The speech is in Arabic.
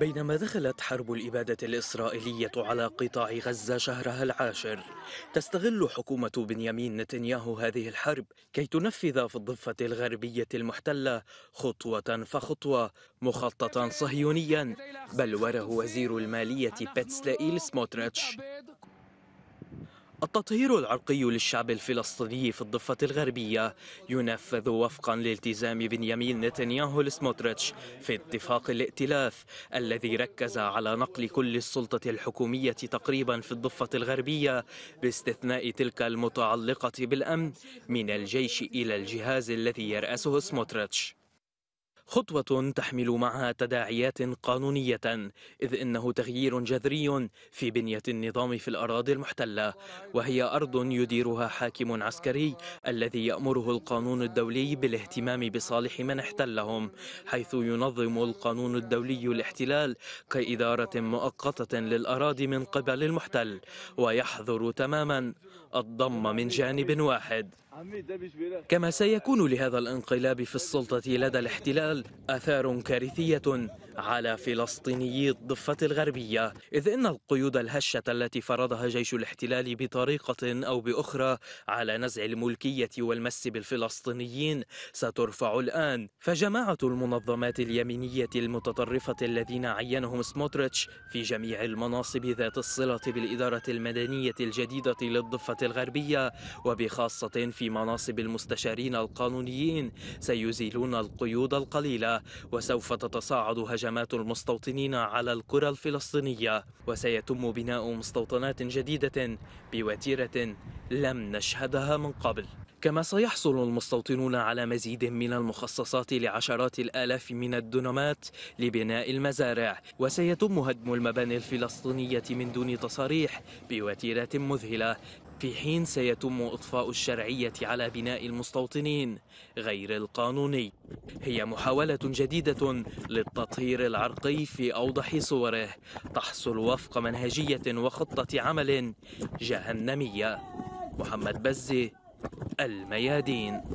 بينما دخلت حرب الإبادة الإسرائيلية على قطاع غزة شهرها العاشر تستغل حكومة بنيامين نتنياهو هذه الحرب كي تنفذ في الضفة الغربية المحتلة خطوة فخطوة مخططا صهيونيا بلوره وزير المالية بيتسلايل سموتريتش التطهير العرقي للشعب الفلسطيني في الضفة الغربية ينفذ وفقا لالتزام بنيامين نتنياهو لسموتريتش في اتفاق الائتلاف الذي ركز على نقل كل السلطة الحكومية تقريبا في الضفة الغربية باستثناء تلك المتعلقة بالأمن من الجيش إلى الجهاز الذي يرأسه سموتريتش خطوة تحمل معها تداعيات قانونية إذ إنه تغيير جذري في بنية النظام في الأراضي المحتلة وهي أرض يديرها حاكم عسكري الذي يأمره القانون الدولي بالاهتمام بصالح من احتلهم حيث ينظم القانون الدولي الاحتلال كإدارة مؤقتة للأراضي من قبل المحتل ويحظر تماما الضم من جانب واحد كما سيكون لهذا الانقلاب في السلطة لدى الاحتلال آثار كارثية على فلسطينيي الضفة الغربية إذ إن القيود الهشة التي فرضها جيش الاحتلال بطريقة أو بأخرى على نزع الملكية والمس بالفلسطينيين سترفع الآن فجماعة المنظمات اليمينية المتطرفة الذين عينهم سموتريتش في جميع المناصب ذات الصلة بالإدارة المدنية الجديدة للضفة الغربية وبخاصة في مناصب المستشارين القانونيين سيزيلون القيود القليلة وسوف تتصاعد هجمات خدمات المستوطنين على القرى الفلسطينية وسيتم بناء مستوطنات جديدة بوتيرة لم نشهدها من قبل كما سيحصل المستوطنون على مزيد من المخصصات لعشرات الآلاف من الدنمات لبناء المزارع وسيتم هدم المباني الفلسطينية من دون تصاريح بوتيرة مذهلة في حين سيتم إطفاء الشرعية على بناء المستوطنين غير القانوني هي محاولة جديدة للتطهير العرقي في أوضح صوره تحصل وفق منهجية وخطة عمل جهنمية محمد بزي الميادين